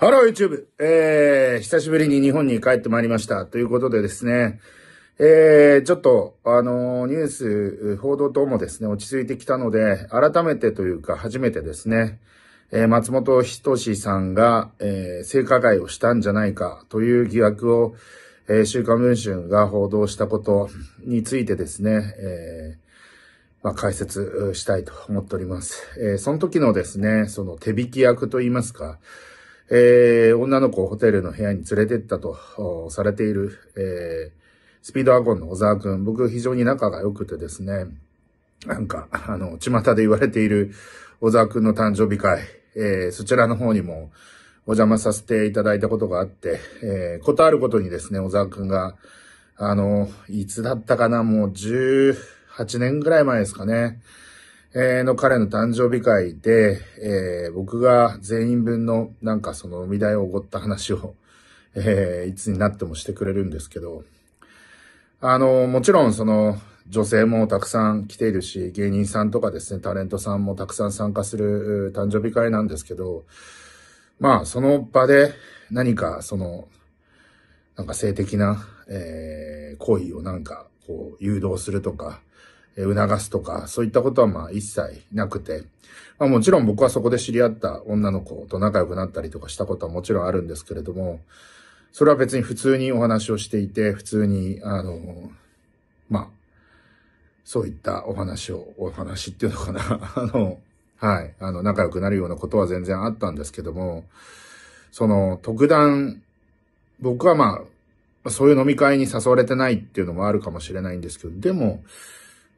ハロー YouTube! えー、久しぶりに日本に帰ってまいりました。ということでですね、えー、ちょっと、あのニュース、報道等もですね、落ち着いてきたので、改めてというか、初めてですね、えー、松本人志さんが、えー、性加害をしたんじゃないかという疑惑を、えー、週刊文春が報道したことについてですね、えー、まあ、解説したいと思っております。えー、その時のですね、その手引き役といいますか、えー、女の子をホテルの部屋に連れてったとされている、えー、スピードワゴンの小沢くん、僕非常に仲が良くてですね、なんか、あの、巷で言われている小沢くんの誕生日会、えー、そちらの方にもお邪魔させていただいたことがあって、えー、ことあることにですね、小沢くんが、あの、いつだったかな、もう18年ぐらい前ですかね、えー、の彼の誕生日会で、えー、僕が全員分のなんかその海代をおごった話を、えー、いつになってもしてくれるんですけど、あの、もちろんその女性もたくさん来ているし、芸人さんとかですね、タレントさんもたくさん参加する誕生日会なんですけど、まあその場で何かその、なんか性的な、えー、行為をなんかこう誘導するとか、促すとか、そういったことはまあ一切なくて、まあもちろん僕はそこで知り合った女の子と仲良くなったりとかしたことはもちろんあるんですけれども、それは別に普通にお話をしていて、普通に、あの、まあ、そういったお話を、お話っていうのかな、あの、はい、あの、仲良くなるようなことは全然あったんですけども、その、特段、僕はまあ、そういう飲み会に誘われてないっていうのもあるかもしれないんですけど、でも、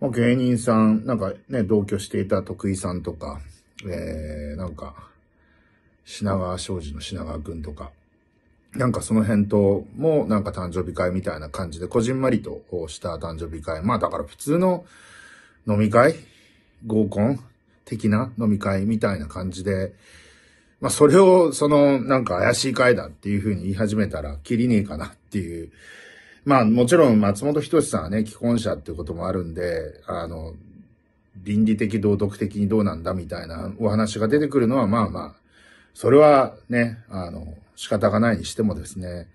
まあ、芸人さん、なんかね、同居していた徳井さんとか、えー、なんか、品川庄司の品川くんとか、なんかその辺とも、なんか誕生日会みたいな感じで、こじんまりとした誕生日会。まあだから普通の飲み会合コン的な飲み会みたいな感じで、まあそれを、その、なんか怪しい会だっていうふうに言い始めたら、きりねえかなっていうまあもちろん松本人志さんはね、既婚者っていうこともあるんで、あの、倫理的道徳的にどうなんだみたいなお話が出てくるのはまあまあ、それはね、あの、仕方がないにしてもですね、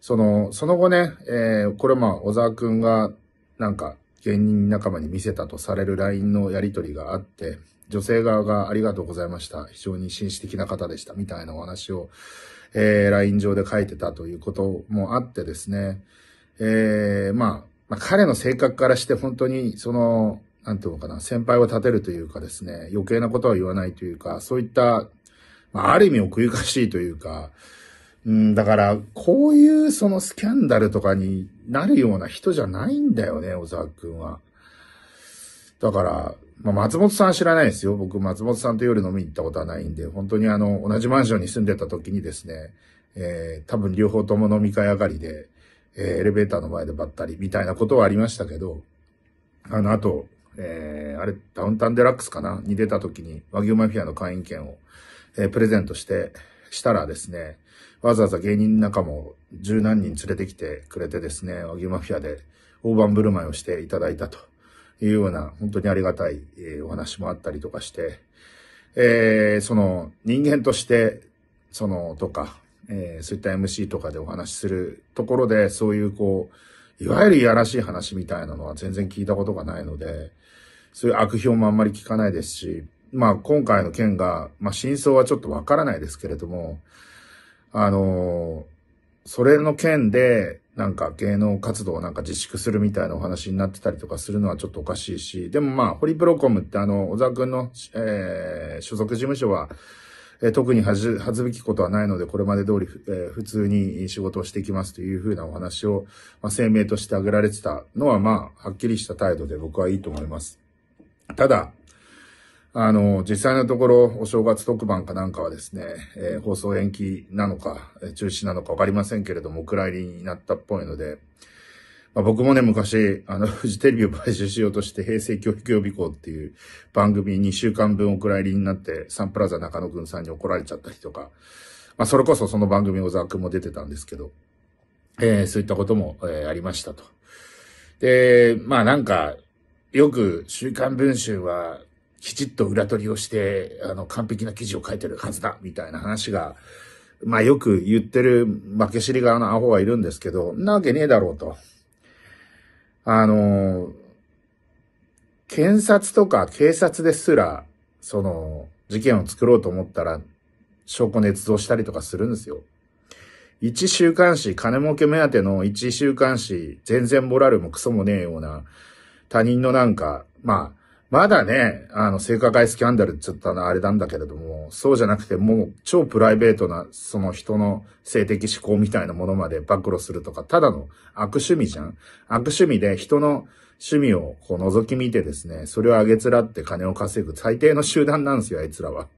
その、その後ね、えー、これまあ小沢くんがなんか芸人仲間に見せたとされる LINE のやりとりがあって、女性側がありがとうございました。非常に紳士的な方でした。みたいなお話を、えー、LINE 上で書いてたということもあってですね、ええー、まあ、まあ、彼の性格からして本当に、その、なんていうのかな、先輩を立てるというかですね、余計なことは言わないというか、そういった、まあ、ある意味奥ゆかしいというか、うん、だから、こういうそのスキャンダルとかになるような人じゃないんだよね、小沢くんは。だから、まあ、松本さん知らないですよ。僕、松本さんと夜飲みに行ったことはないんで、本当にあの、同じマンションに住んでた時にですね、えー、多分両方とも飲み会上がりで、えー、エレベーターの前でばったりみたいなことはありましたけど、あの、あと、えー、あれ、ダウンタウンデラックスかなに出た時に和牛マフィアの会員権を、えー、プレゼントして、したらですね、わざわざ芸人仲間を十何人連れてきてくれてですね、和牛マフィアで大盤振る舞いをしていただいたというような、本当にありがたい、えー、お話もあったりとかして、えー、その人間として、その、とか、えー、そういった MC とかでお話しするところで、そういうこう、いわゆるいやらしい話みたいなのは全然聞いたことがないので、そういう悪評もあんまり聞かないですし、まあ今回の件が、まあ真相はちょっとわからないですけれども、あのー、それの件で、なんか芸能活動をなんか自粛するみたいなお話になってたりとかするのはちょっとおかしいし、でもまあ、ホリプロコムってあの、小沢くんの、えー、所属事務所は、え特に恥ずべきことはないので、これまで通り、え普通に仕事をしていきますというふうなお話を、まあ、声明として挙げられてたのは、まあ、はっきりした態度で僕はいいと思います。ただ、あの、実際のところ、お正月特番かなんかはですね、えー、放送延期なのか、中止なのかわかりませんけれども、お蔵入になったっぽいので、まあ、僕もね、昔、あの、フジテレビを買収しようとして、平成教育予備校っていう番組2週間分お蔵入りになって、サンプラザ中野くんさんに怒られちゃったりとか、まあ、それこそその番組小沢くんも出てたんですけど、えー、そういったことも、えー、ありましたと。で、まあなんか、よく週刊文春は、きちっと裏取りをして、あの、完璧な記事を書いてるはずだ、みたいな話が、まあよく言ってる負け知り側のアホはいるんですけど、なわけねえだろうと。あの、検察とか警察ですら、その、事件を作ろうと思ったら、証拠捏造したりとかするんですよ。一週刊誌、金儲け目当ての一週刊誌、全然ボラルもクソもねえような、他人のなんか、まあ、まだね、あの、性加害スキャンダルって言ったのはあれなんだけれども、そうじゃなくてもう超プライベートな、その人の性的思考みたいなものまで暴露するとか、ただの悪趣味じゃん悪趣味で人の趣味をこう覗き見てですね、それをあげつらって金を稼ぐ最低の集団なんですよ、あいつらは。